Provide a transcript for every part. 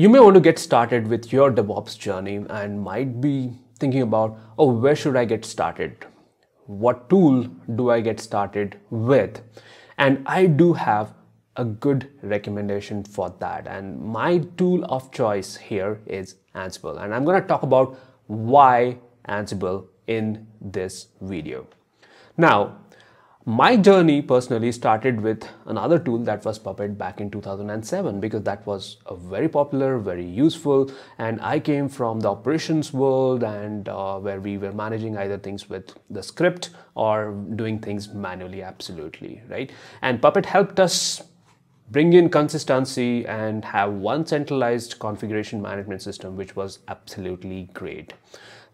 You may want to get started with your DevOps journey and might be thinking about, oh, where should I get started? What tool do I get started with? And I do have a good recommendation for that. And my tool of choice here is Ansible. And I'm going to talk about why Ansible in this video. Now, my journey personally started with another tool that was Puppet back in 2007 because that was a very popular, very useful, and I came from the operations world and uh, where we were managing either things with the script or doing things manually, absolutely, right? And Puppet helped us bring in consistency and have one centralized configuration management system, which was absolutely great.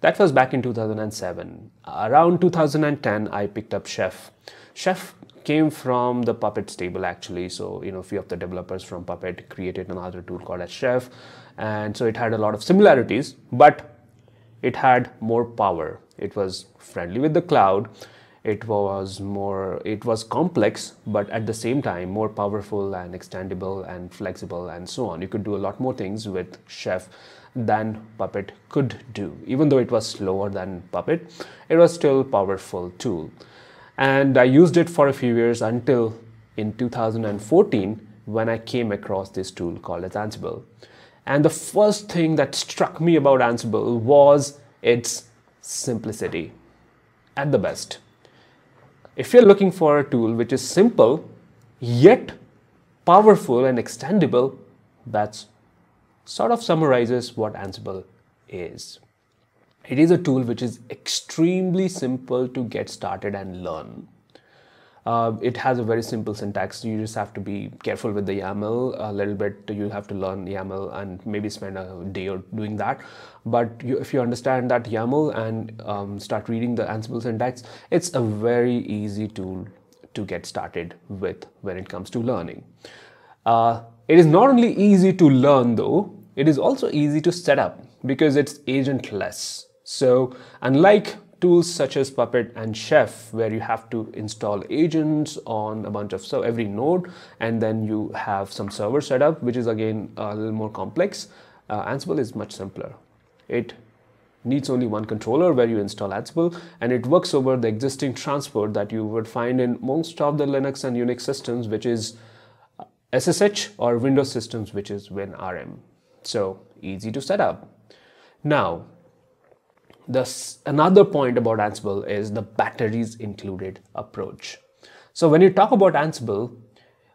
That was back in 2007. Around 2010, I picked up Chef. Chef came from the Puppet stable actually. So, you know, a few of the developers from Puppet created another tool called as Chef. And so it had a lot of similarities, but it had more power. It was friendly with the cloud it was more it was complex but at the same time more powerful and extendable and flexible and so on you could do a lot more things with chef than puppet could do even though it was slower than puppet it was still powerful tool and i used it for a few years until in 2014 when i came across this tool called as ansible and the first thing that struck me about ansible was its simplicity at the best if you're looking for a tool which is simple, yet powerful and extendable, that's sort of summarizes what Ansible is. It is a tool which is extremely simple to get started and learn. Uh, it has a very simple syntax. You just have to be careful with the YAML a little bit. You have to learn YAML and maybe spend a day or doing that. But you, if you understand that YAML and um, start reading the Ansible syntax, it's a very easy tool to get started with when it comes to learning. Uh, it is not only easy to learn though, it is also easy to set up because it's agentless. So unlike tools such as Puppet and Chef where you have to install agents on a bunch of so every node and then you have some server setup which is again a little more complex. Uh, Ansible is much simpler. It needs only one controller where you install Ansible and it works over the existing transport that you would find in most of the Linux and Unix systems which is SSH uh, or Windows systems which is WinRM. So easy to set up. Now Thus, another point about Ansible is the batteries included approach. So when you talk about Ansible,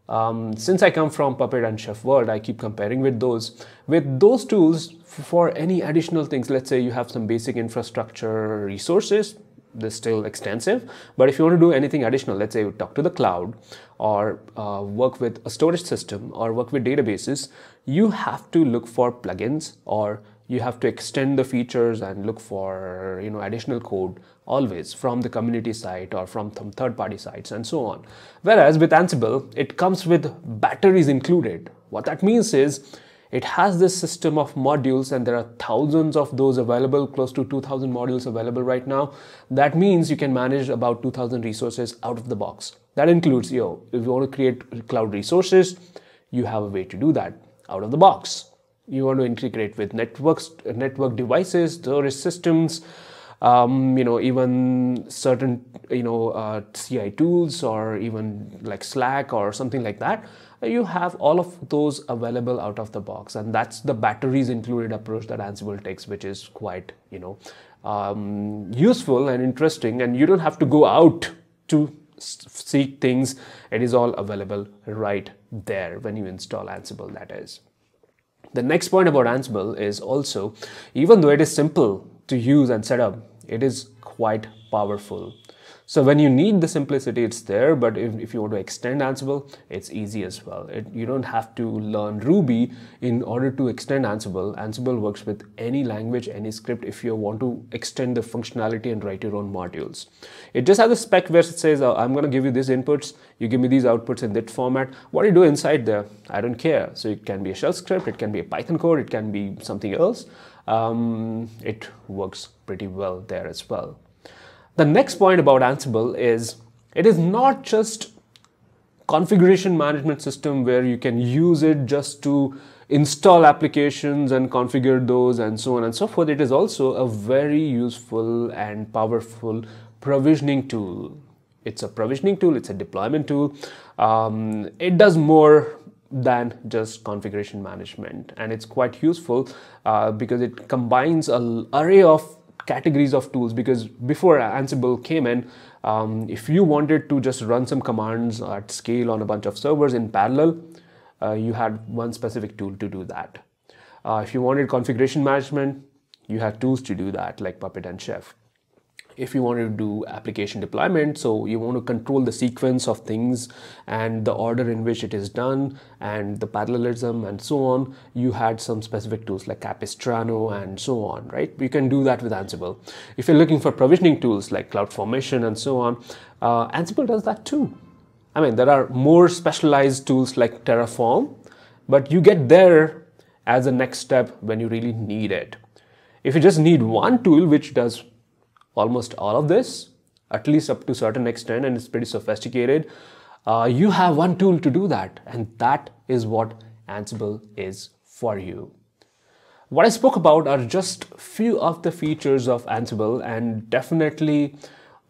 um, since I come from Puppet and Chef world, I keep comparing with those. With those tools, for any additional things, let's say you have some basic infrastructure resources, they're still extensive but if you want to do anything additional let's say you talk to the cloud or uh, work with a storage system or work with databases you have to look for plugins or you have to extend the features and look for you know additional code always from the community site or from third party sites and so on whereas with ansible it comes with batteries included what that means is it has this system of modules and there are thousands of those available close to 2000 modules available right now that means you can manage about 2000 resources out of the box that includes yo know, if you want to create cloud resources you have a way to do that out of the box you want to integrate with networks, network devices, storage systems, um, you know, even certain, you know, uh, CI tools or even like Slack or something like that. You have all of those available out of the box. And that's the batteries included approach that Ansible takes, which is quite, you know, um, useful and interesting. And you don't have to go out to seek things. It is all available right there when you install Ansible, that is. The next point about Ansible is also, even though it is simple to use and set up, it is quite powerful. So when you need the simplicity, it's there, but if, if you want to extend Ansible, it's easy as well. It, you don't have to learn Ruby in order to extend Ansible. Ansible works with any language, any script if you want to extend the functionality and write your own modules. It just has a spec where it says, oh, I'm gonna give you these inputs, you give me these outputs in that format. What do you do inside there? I don't care. So it can be a shell script, it can be a Python code, it can be something else. Um, it works pretty well there as well. The next point about Ansible is it is not just configuration management system where you can use it just to install applications and configure those and so on and so forth. It is also a very useful and powerful provisioning tool. It's a provisioning tool, it's a deployment tool. Um, it does more than just configuration management and it's quite useful uh, because it combines an array of categories of tools because before Ansible came in, um, if you wanted to just run some commands at scale on a bunch of servers in parallel, uh, you had one specific tool to do that. Uh, if you wanted configuration management, you had tools to do that like Puppet and Chef if you want to do application deployment so you want to control the sequence of things and the order in which it is done and the parallelism and so on you had some specific tools like capistrano and so on right you can do that with ansible if you're looking for provisioning tools like CloudFormation and so on uh, ansible does that too i mean there are more specialized tools like terraform but you get there as a next step when you really need it if you just need one tool which does almost all of this, at least up to certain extent, and it's pretty sophisticated. Uh, you have one tool to do that, and that is what Ansible is for you. What I spoke about are just few of the features of Ansible, and definitely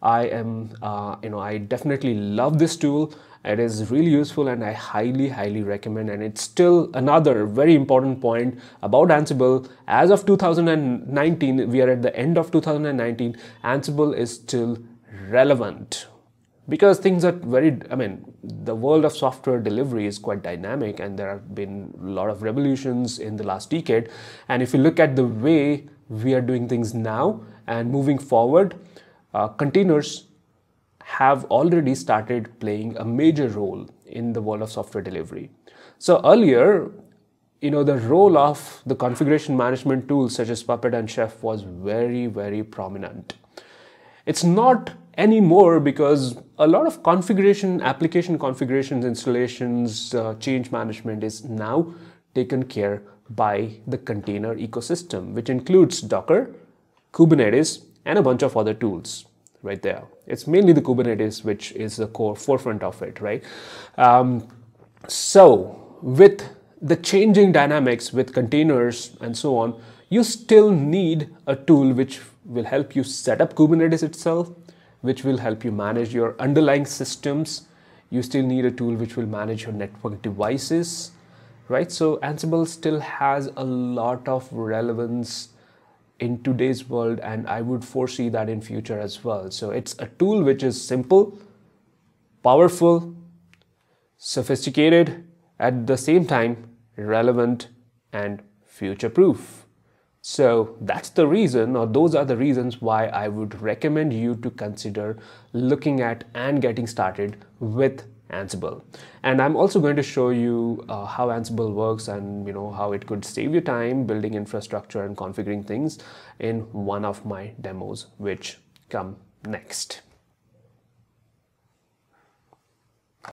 I am, uh, you know, I definitely love this tool. It is really useful and I highly, highly recommend. And it's still another very important point about Ansible. As of 2019, we are at the end of 2019, Ansible is still relevant because things are very i mean the world of software delivery is quite dynamic and there have been a lot of revolutions in the last decade and if you look at the way we are doing things now and moving forward uh, containers have already started playing a major role in the world of software delivery. So earlier, you know, the role of the configuration management tools such as Puppet and Chef was very, very prominent. It's not anymore because a lot of configuration, application configurations, installations, uh, change management is now taken care by the container ecosystem, which includes Docker, Kubernetes, and a bunch of other tools right there. It's mainly the Kubernetes which is the core forefront of it, right? Um, so with the changing dynamics with containers and so on, you still need a tool which will help you set up Kubernetes itself, which will help you manage your underlying systems. You still need a tool which will manage your network devices, right? So Ansible still has a lot of relevance in today's world and i would foresee that in future as well so it's a tool which is simple powerful sophisticated at the same time relevant and future proof so that's the reason or those are the reasons why I would recommend you to consider looking at and getting started with Ansible. And I'm also going to show you uh, how Ansible works and you know how it could save you time building infrastructure and configuring things in one of my demos which come next.